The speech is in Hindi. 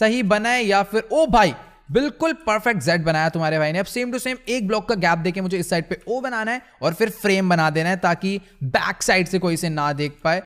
सही बनाए या फिर ओ भाई बिल्कुल परफेक्ट जेड बनाया तुम्हारे भाई ने अब सेम टू सेम एक ब्लॉक का गैप देके मुझे इस साइड पे ओ बनाना है और फिर फ्रेम बना देना है ताकि बैक साइड से कोई इसे ना देख पाए